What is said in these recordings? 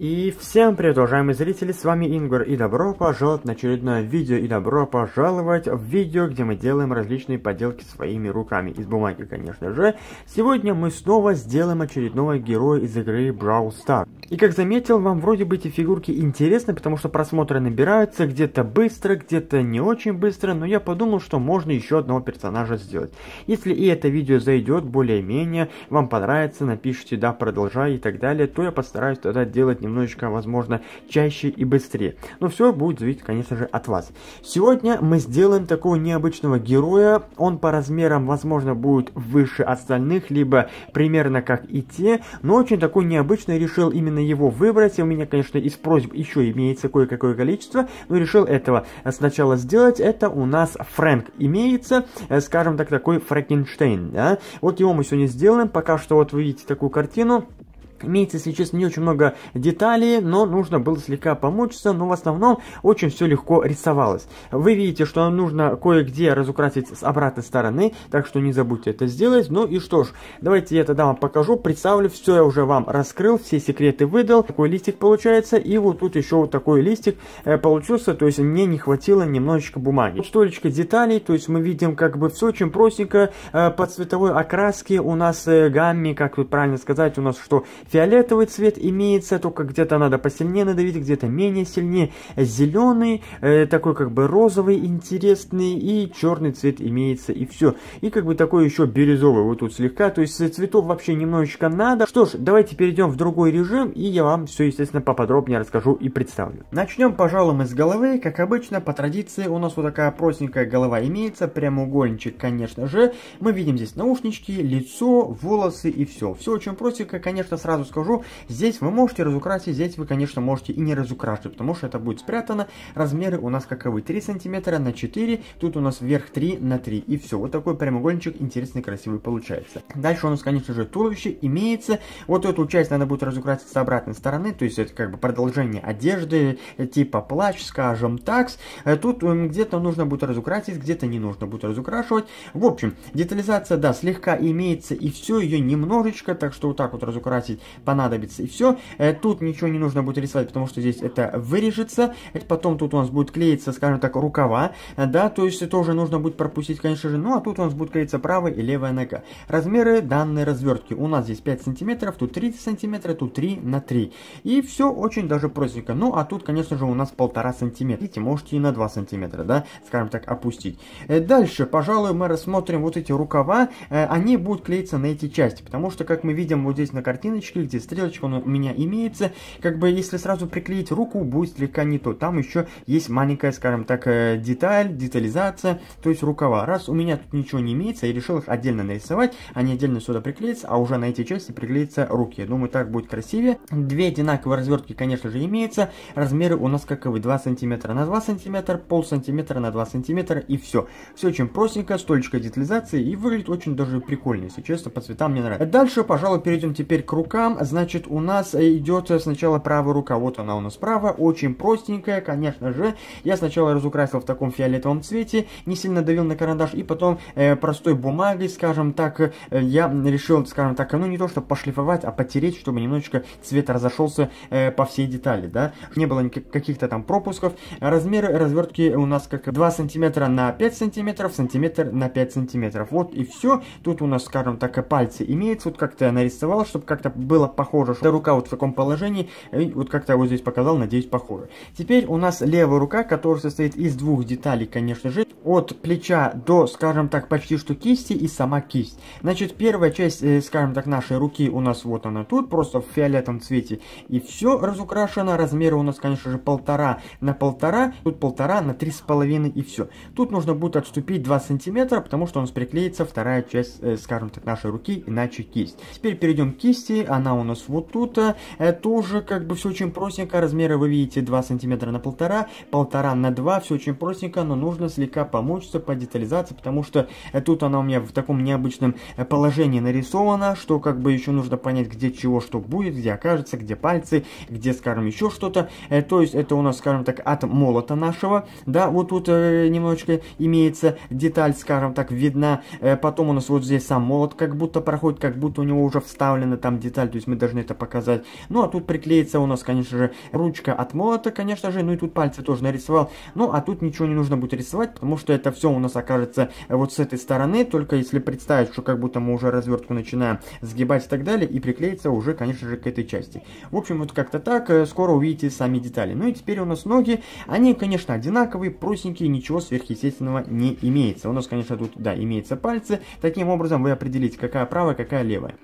И всем привет, уважаемые зрители, с вами Ингвар, и добро пожаловать на очередное видео, и добро пожаловать в видео, где мы делаем различные поделки своими руками, из бумаги, конечно же. Сегодня мы снова сделаем очередного героя из игры Brawl Stars. И как заметил, вам вроде бы эти фигурки интересны, потому что просмотры набираются где-то быстро, где-то не очень быстро, но я подумал, что можно еще одного персонажа сделать. Если и это видео зайдет более-менее, вам понравится, напишите «да, продолжай» и так далее, то я постараюсь тогда делать немного немножечко, возможно, чаще и быстрее. Но все будет зависеть, конечно же, от вас. Сегодня мы сделаем такого необычного героя. Он по размерам, возможно, будет выше остальных, либо примерно как и те, но очень такой необычный. Решил именно его выбрать. У меня, конечно, из просьб еще имеется кое-какое количество, но решил этого сначала сделать. Это у нас Фрэнк имеется, э, скажем так, такой Франкенштейн. Да? Вот его мы сегодня сделаем. Пока что вот вы видите такую картину. Имеется, если честно, не очень много деталей, но нужно было слегка помучиться, но в основном очень все легко рисовалось. Вы видите, что нам нужно кое-где разукрасить с обратной стороны, так что не забудьте это сделать. Ну и что ж, давайте я тогда вам покажу, представлю, все я уже вам раскрыл, все секреты выдал. Такой листик получается, и вот тут еще вот такой листик э, получился, то есть мне не хватило немножечко бумаги. Вот столечко деталей, то есть мы видим как бы все очень простенько, э, по цветовой окраске у нас э, гамме, как тут правильно сказать, у нас что Фиолетовый цвет имеется, только где-то надо посильнее надавить, где-то менее сильнее. Зеленый, э, такой как бы розовый интересный, и черный цвет имеется, и все. И как бы такой еще бирюзовый вот тут слегка, то есть цветов вообще немножечко надо. Что ж, давайте перейдем в другой режим, и я вам все, естественно, поподробнее расскажу и представлю. Начнем, пожалуй, мы с головы. Как обычно, по традиции у нас вот такая простенькая голова имеется, прямоугольничек, конечно же. Мы видим здесь наушнички, лицо, волосы и все. Все очень простенько, конечно, сразу сразу скажу, здесь вы можете разукрасить, здесь вы, конечно, можете и не разукрасить потому что это будет спрятано. Размеры у нас каковы? 3 сантиметра на 4, тут у нас вверх 3 на 3, и все. Вот такой прямоугольничек интересный, красивый получается. Дальше у нас, конечно же, туловище имеется. Вот эту часть надо будет разукрасить с обратной стороны, то есть это как бы продолжение одежды, э, типа плащ, скажем так э, Тут эм, где-то нужно будет разукрасить, где-то не нужно будет разукрашивать. В общем, детализация, да, слегка имеется, и все, ее немножечко, так что вот так вот разукрасить понадобится. И все. Э, тут ничего не нужно будет рисовать, потому что здесь это вырежется. Э, потом тут у нас будет клеиться, скажем так, рукава. Э, да, то есть тоже нужно будет пропустить, конечно же. Ну, а тут у нас будет клеиться правая и левая нога. Размеры данной развертки. У нас здесь 5 сантиметров, тут 30 сантиметра тут 3 на 3. И все очень даже простенько. Ну, а тут, конечно же, у нас полтора сантиметра. Видите, можете и на 2 сантиметра, да, скажем так, опустить. Дальше, пожалуй, мы рассмотрим вот эти рукава. Они будут клеиться на эти части, потому что, как мы видим вот здесь на картиночке, стрелочки, где стрелочка у меня имеется. Как бы если сразу приклеить руку, будет слегка не то. Там еще есть маленькая, скажем так, э, деталь, детализация, то есть рукава. Раз у меня тут ничего не имеется, я решил их отдельно нарисовать, они отдельно сюда приклеятся, а уже на эти части приклеятся руки. думаю, так будет красивее. Две одинаковые развертки, конечно же, имеются. Размеры у нас как и 2 сантиметра на 2 сантиметра, пол сантиметра на 2 сантиметра и все. Все очень простенько, столько детализации и выглядит очень даже прикольно, если честно, по цветам мне нравится. Дальше, пожалуй, перейдем теперь к рукам рукам, значит, у нас э, идет сначала правая рука. Вот она у нас справа, очень простенькая, конечно же. Я сначала разукрасил в таком фиолетовом цвете, не сильно давил на карандаш, и потом э, простой бумагой, скажем так, э, я решил, скажем так, ну не то, чтобы пошлифовать, а потереть, чтобы немножечко цвет разошелся э, по всей детали, да. Не было никаких каких-то там пропусков. Размеры развертки у нас как 2 сантиметра на 5 сантиметров, сантиметр на 5 сантиметров. Вот и все. Тут у нас, скажем так, пальцы имеются. Вот как-то я нарисовал, чтобы как-то было похоже, что рука вот в таком положении, вот как-то его здесь показал, надеюсь, похоже. Теперь у нас левая рука, которая состоит из двух деталей, конечно же, от плеча до, скажем так, почти что кисти и сама кисть. Значит, первая часть, э, скажем так, нашей руки у нас вот она тут, просто в фиолетовом цвете, и все разукрашено, размеры у нас, конечно же, полтора на полтора, тут полтора на три с половиной и все. Тут нужно будет отступить 2 сантиметра, потому что у нас приклеится вторая часть, э, скажем так, нашей руки, иначе кисть. Теперь перейдем к кисти, она она у нас вот тут. Э, Тоже как бы все очень простенько. Размеры вы видите 2 сантиметра на полтора, полтора на 2. Все очень простенько, но нужно слегка помучиться по детализации, потому что э, тут она у меня в таком необычном э, положении нарисована, что как бы еще нужно понять, где чего что будет, где окажется, где пальцы, где, скажем, еще что-то. То есть это у нас, скажем так, от молота нашего. Да, вот тут немножечко имеется деталь, скажем так, видна. Потом у нас вот здесь сам молот как будто проходит, как будто у него уже вставлена там деталь то есть мы должны это показать. Ну, а тут приклеится у нас, конечно же, ручка от молота, конечно же, ну и тут пальцы тоже нарисовал. Ну, а тут ничего не нужно будет рисовать, потому что это все у нас окажется вот с этой стороны, только если представить, что как будто мы уже развертку начинаем сгибать и так далее, и приклеится уже, конечно же, к этой части. В общем, вот как-то так, э, скоро увидите сами детали. Ну и теперь у нас ноги, они, конечно, одинаковые, простенькие, ничего сверхъестественного не имеется. У нас, конечно, тут, да, имеются пальцы, таким образом вы определите, какая правая, какая левая.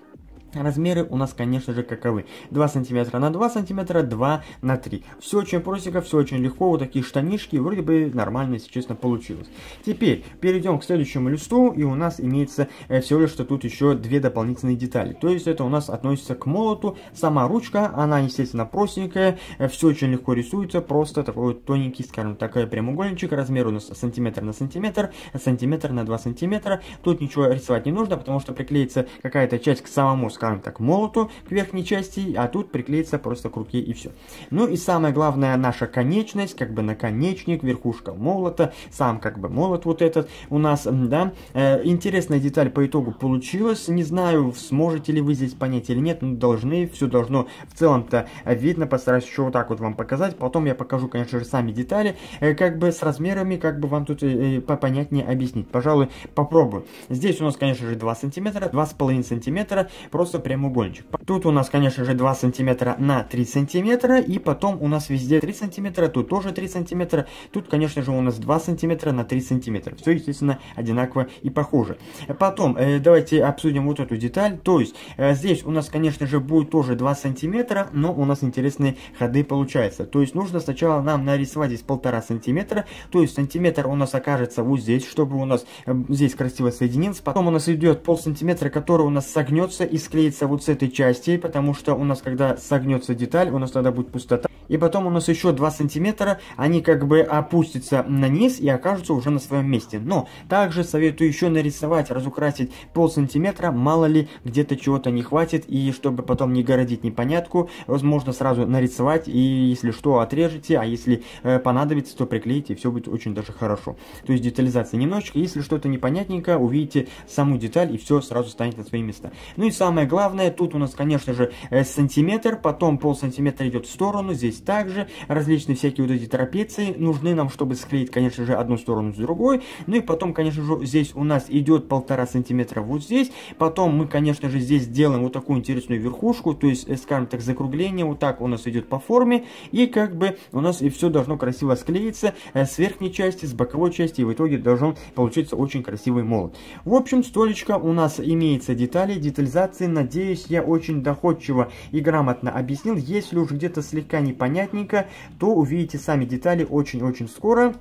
Размеры у нас, конечно же, каковы. 2 сантиметра на 2 сантиметра, 2 на 3. Все очень простенько, все очень легко. Вот такие штанишки вроде бы нормально, если честно, получилось. Теперь перейдем к следующему листу. И у нас имеется э, всего лишь, что тут еще две дополнительные детали. То есть это у нас относится к молоту. Сама ручка, она, естественно, простенькая. Э, все очень легко рисуется. Просто такой вот тоненький, скажем, такой э, прямоугольничек. Размер у нас сантиметр на сантиметр, сантиметр на 2 сантиметра. Тут ничего рисовать не нужно, потому что приклеится какая-то часть к самому скажем так, молоту к верхней части, а тут приклеится просто к руке и все. Ну и самое главное, наша конечность, как бы наконечник, верхушка молота, сам как бы молот вот этот у нас, да. Э, интересная деталь по итогу получилась, не знаю, сможете ли вы здесь понять или нет, но должны, все должно в целом-то видно, постараюсь еще вот так вот вам показать, потом я покажу, конечно же, сами детали, э, как бы с размерами, как бы вам тут э, понятнее объяснить. Пожалуй, попробую. Здесь у нас, конечно же, 2 сантиметра, 2,5 сантиметра, просто просто прямоугольничек. Тут у нас, конечно же, 2 сантиметра на 3 сантиметра. И потом у нас везде 3 сантиметра, тут тоже 3 сантиметра. Тут, конечно же, у нас 2 сантиметра на 3 сантиметра. Все, естественно, одинаково и похоже. Потом, э, давайте обсудим вот эту деталь. То есть, э, здесь у нас, конечно же, будет тоже 2 сантиметра, но у нас интересные ходы получаются. То есть, нужно сначала нам нарисовать здесь полтора сантиметра. То есть, сантиметр у нас окажется вот здесь, чтобы у нас э, здесь красиво соединился. Потом у нас идет пол сантиметра, который у нас согнется и склеится вот с этой частью костей, потому что у нас, когда согнется деталь, у нас тогда будет пустота. И потом у нас еще 2 сантиметра, они как бы опустятся на низ и окажутся уже на своем месте. Но также советую еще нарисовать, разукрасить пол сантиметра, мало ли где-то чего-то не хватит. И чтобы потом не городить непонятку, возможно сразу нарисовать и если что отрежете, а если э, понадобится, то приклеите и все будет очень даже хорошо. То есть детализация немножечко, если что-то непонятненько, увидите саму деталь и все сразу станет на свои места. Ну и самое главное, тут у нас конечно же э, сантиметр, потом пол сантиметра идет в сторону, здесь здесь также. Различные всякие вот эти трапеции нужны нам, чтобы склеить, конечно же, одну сторону с другой. Ну и потом, конечно же, здесь у нас идет полтора сантиметра вот здесь. Потом мы, конечно же, здесь делаем вот такую интересную верхушку, то есть, э, скажем так, закругление вот так у нас идет по форме. И как бы у нас и все должно красиво склеиться э, с верхней части, с боковой части, и в итоге должен получиться очень красивый молот. В общем, столечко у нас имеется детали, детализации. Надеюсь, я очень доходчиво и грамотно объяснил. Если уж где-то слегка непонятно, понятненько, то увидите сами детали очень-очень скоро.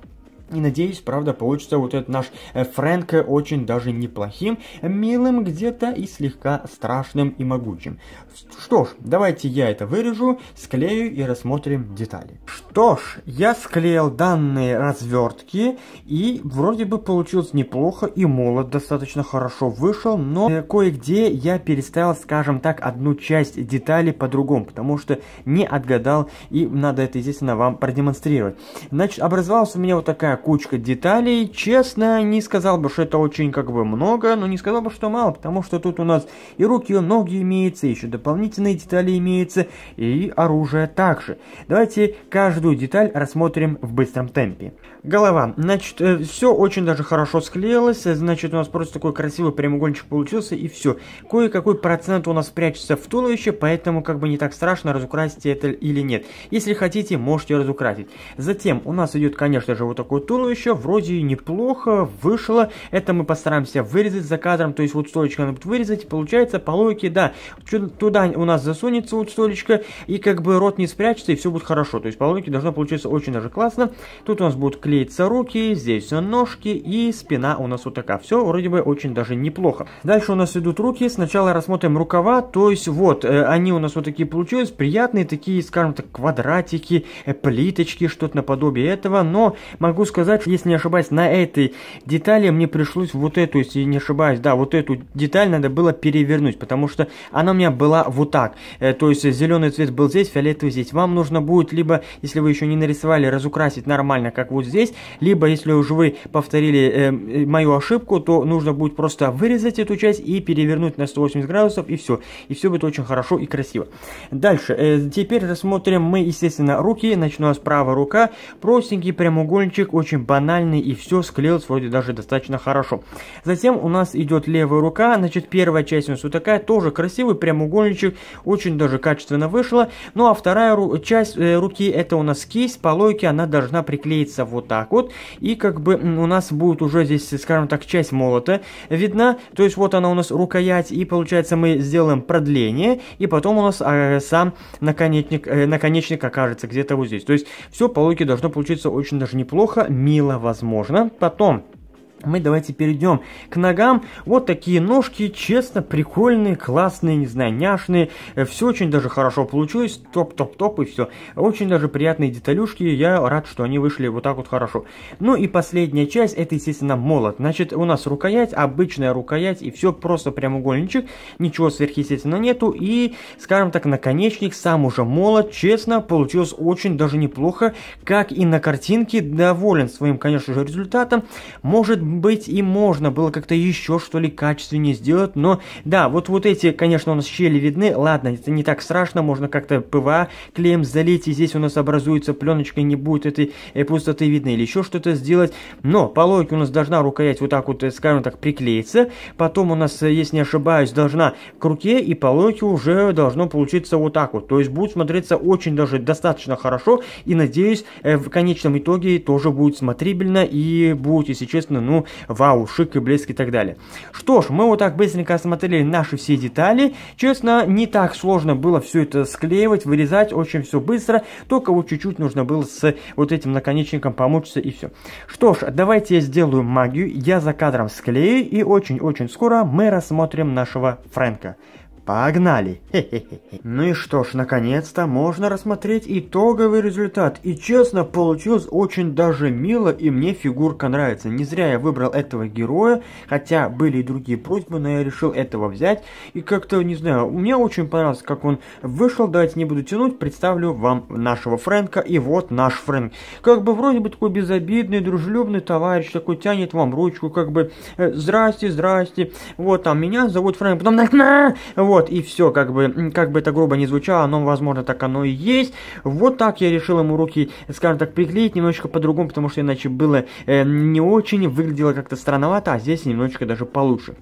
И надеюсь, правда, получится вот этот наш э, Фрэнк э, очень даже неплохим, э, милым где-то и слегка страшным и могучим. Что ж, давайте я это вырежу, склею и рассмотрим детали. Что ж, я склеил данные развертки и вроде бы получилось неплохо и молот достаточно хорошо вышел, но кое-где я переставил, скажем так, одну часть детали по-другому, потому что не отгадал и надо это, естественно, вам продемонстрировать. Значит, образовалась у меня вот такая кучка деталей. Честно, не сказал бы, что это очень как бы много, но не сказал бы, что мало, потому что тут у нас и руки, и ноги имеются, еще дополнительные детали имеются, и оружие также. Давайте каждую деталь рассмотрим в быстром темпе. Голова. Значит, э, все очень даже хорошо склеилось, значит, у нас просто такой красивый прямоугольничек получился, и все. Кое-какой процент у нас прячется в туловище, поэтому как бы не так страшно, разукрасить это или нет. Если хотите, можете разукрасить. Затем у нас идет, конечно же, вот такой туловища вроде неплохо вышло. Это мы постараемся вырезать за кадром, то есть вот столечко надо будет вырезать. Получается, по логике, да, туда у нас засунется вот столечко и как бы рот не спрячется, и все будет хорошо. То есть по логике должно получиться очень даже классно. Тут у нас будут клеиться руки, здесь ножки и спина у нас вот такая. Все вроде бы очень даже неплохо. Дальше у нас идут руки. Сначала рассмотрим рукава, то есть вот, э, они у нас вот такие получились, приятные такие, скажем так, квадратики, э, плиточки, что-то наподобие этого, но могу сказать, сказать, если не ошибаюсь, на этой детали мне пришлось вот эту, если не ошибаюсь, да, вот эту деталь надо было перевернуть, потому что она у меня была вот так. Э, то есть зеленый цвет был здесь, фиолетовый здесь. Вам нужно будет либо, если вы еще не нарисовали, разукрасить нормально, как вот здесь, либо, если уже вы повторили э, э мою ошибку, то нужно будет просто вырезать эту часть и перевернуть на 180 градусов, и все. И все будет очень хорошо и красиво. Дальше. Э, теперь рассмотрим мы, естественно, руки. Начну с правой рука. Простенький прямоугольничек, очень очень банальный, и все склеилось вроде даже достаточно хорошо. Затем у нас идет левая рука, значит, первая часть у нас вот такая, тоже красивый прямоугольничек, очень даже качественно вышло Ну, а вторая ру часть э, руки, это у нас кисть, по логике она должна приклеиться вот так вот, и как бы у нас будет уже здесь, скажем так, часть молота видна, то есть вот она у нас рукоять, и получается мы сделаем продление, и потом у нас э, сам наконечник, э, наконечник окажется где-то вот здесь. То есть все по логике должно получиться очень даже неплохо, мило возможно. Потом мы давайте перейдем к ногам. Вот такие ножки, честно, прикольные, классные, не знаю, няшные. Э, все очень даже хорошо получилось. Топ-топ-топ и все. Очень даже приятные деталюшки. Я рад, что они вышли вот так вот хорошо. Ну и последняя часть, это, естественно, молот. Значит, у нас рукоять, обычная рукоять, и все просто прямоугольничек. Ничего сверхъестественно нету. И, скажем так, наконечник, сам уже молот, честно, получилось очень даже неплохо. Как и на картинке, доволен своим, конечно же, результатом. Может быть, и можно было как-то еще что ли качественнее сделать, но да, вот вот эти, конечно, у нас щели видны, ладно, это не так страшно, можно как-то ПВА клеем залить, и здесь у нас образуется пленочка, не будет этой э, пустоты видно, или еще что-то сделать, но по логике у нас должна рукоять вот так вот, э, скажем так, приклеиться, потом у нас, э, если не ошибаюсь, должна к руке, и по логике уже должно получиться вот так вот, то есть будет смотреться очень даже достаточно хорошо, и надеюсь, в конечном итоге тоже будет смотрибельно, и будет, если честно, ну, почему ну, вау, шик и блеск и так далее. Что ж, мы вот так быстренько осмотрели наши все детали. Честно, не так сложно было все это склеивать, вырезать, очень все быстро. Только вот чуть-чуть нужно было с вот этим наконечником помучиться и все. Что ж, давайте я сделаю магию, я за кадром склею и очень-очень скоро мы рассмотрим нашего Фрэнка. Погнали! Ну и что ж, наконец-то можно рассмотреть итоговый результат. И честно, получилось очень даже мило, и мне фигурка нравится. Не зря я выбрал этого героя, хотя были и другие просьбы, но я решил этого взять. И как-то, не знаю, мне очень понравилось, как он вышел. Давайте не буду тянуть, представлю вам нашего Фрэнка. И вот наш Фрэнк. Как бы вроде бы такой безобидный, дружелюбный товарищ, такой тянет вам ручку, как бы, «Э, здрасте, здрасте. Вот, там, меня зовут Фрэнк, потом, на, вот, вот, и все, как бы, как бы это грубо не звучало, но, возможно, так оно и есть. Вот так я решил ему руки, скажем так, приклеить немножечко по-другому, потому что иначе было э, не очень, выглядело как-то странновато, а здесь немножечко даже получше.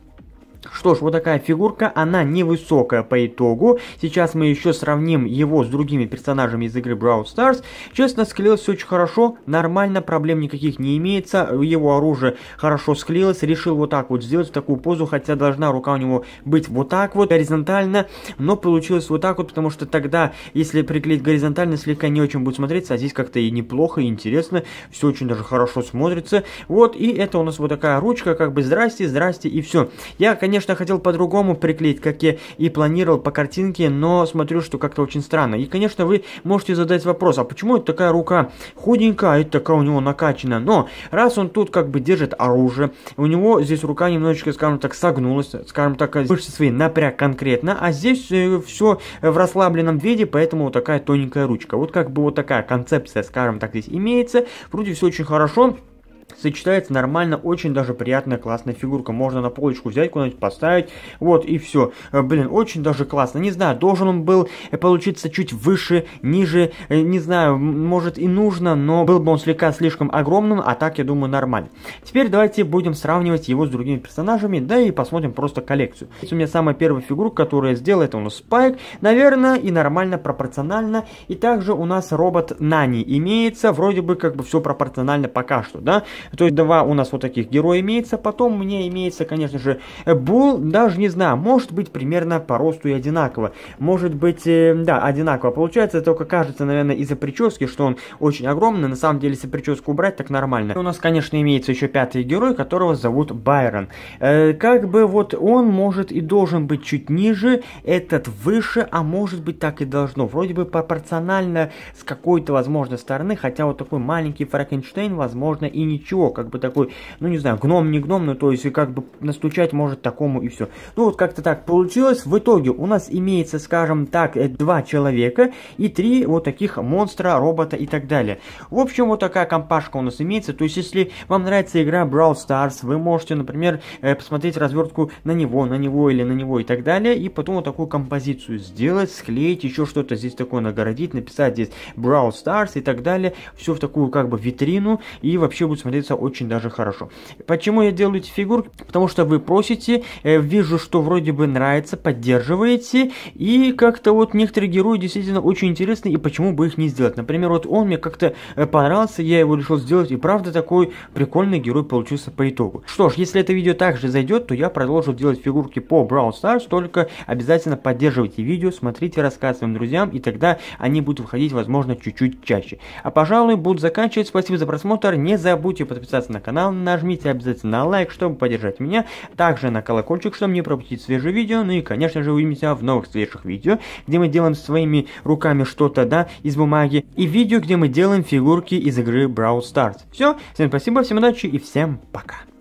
Что ж, вот такая фигурка, она невысокая по итогу. Сейчас мы еще сравним его с другими персонажами из игры Brawl Stars. Честно, склеилось очень хорошо, нормально, проблем никаких не имеется. Его оружие хорошо склеилось, решил вот так вот сделать такую позу, хотя должна рука у него быть вот так вот, горизонтально, но получилось вот так вот, потому что тогда, если приклеить горизонтально, слегка не очень будет смотреться, а здесь как-то и неплохо, и интересно, все очень даже хорошо смотрится. Вот, и это у нас вот такая ручка, как бы здрасте, здрасте, и все. Я, конечно, конечно, хотел по-другому приклеить, как я и планировал по картинке, но смотрю, что как-то очень странно. И, конечно, вы можете задать вопрос, а почему это такая рука худенькая, а это такая у него накачана? Но раз он тут как бы держит оружие, у него здесь рука немножечко, скажем так, согнулась, скажем так, больше свои напряг конкретно, а здесь э, все в расслабленном виде, поэтому вот такая тоненькая ручка. Вот как бы вот такая концепция, скажем так, здесь имеется. Вроде все очень хорошо сочетается нормально, очень даже приятная, классная фигурка. Можно на полочку взять куда-нибудь, поставить, вот, и все. Э, блин, очень даже классно. Не знаю, должен он был э, получиться чуть выше, ниже, э, не знаю, может и нужно, но был бы он слегка слишком огромным, а так, я думаю, нормально. Теперь давайте будем сравнивать его с другими персонажами, да и посмотрим просто коллекцию. Здесь у меня самая первая фигурка, которая я это у нас Спайк, наверное, и нормально, пропорционально. И также у нас робот Нани имеется, вроде бы как бы все пропорционально пока что, да. То есть два у нас вот таких героя имеется. Потом мне имеется, конечно же, Бул, даже не знаю, может быть примерно по росту и одинаково. Может быть, э, да, одинаково получается, только кажется, наверное, из-за прически, что он очень огромный. На самом деле, если прическу убрать, так нормально. И у нас, конечно, имеется еще пятый герой, которого зовут Байрон. Э, как бы вот он может и должен быть чуть ниже, этот выше, а может быть так и должно. Вроде бы пропорционально с какой-то, возможно, стороны, хотя вот такой маленький Франкенштейн, возможно, и не ничего, как бы такой, ну не знаю, гном не гном, ну то есть как бы настучать может такому и все. Ну вот как-то так получилось, в итоге у нас имеется, скажем так, э, два человека и три вот таких монстра, робота и так далее. В общем, вот такая компашка у нас имеется, то есть если вам нравится игра Brawl Stars, вы можете, например, э, посмотреть развертку на него, на него или на него и так далее, и потом вот такую композицию сделать, склеить, еще что-то здесь такое нагородить, написать здесь Brawl Stars и так далее, все в такую как бы витрину, и вообще будет смотреть смотреться очень даже хорошо. Почему я делаю эти фигурки? Потому что вы просите, э, вижу, что вроде бы нравится, поддерживаете, и как-то вот некоторые герои действительно очень интересны, и почему бы их не сделать? Например, вот он мне как-то э, понравился, я его решил сделать, и правда такой прикольный герой получился по итогу. Что ж, если это видео также зайдет, то я продолжу делать фигурки по Brawl Stars, только обязательно поддерживайте видео, смотрите, рассказывайте своим друзьям, и тогда они будут выходить, возможно, чуть-чуть чаще. А пожалуй, буду заканчивать. Спасибо за просмотр. Не забудьте можете подписаться на канал, нажмите обязательно на лайк, чтобы поддержать меня, также на колокольчик, чтобы не пропустить свежие видео, ну и, конечно же, увидимся в новых свежих видео, где мы делаем своими руками что-то, да, из бумаги, и видео, где мы делаем фигурки из игры Brawl Stars. Все, всем спасибо, всем удачи и всем пока.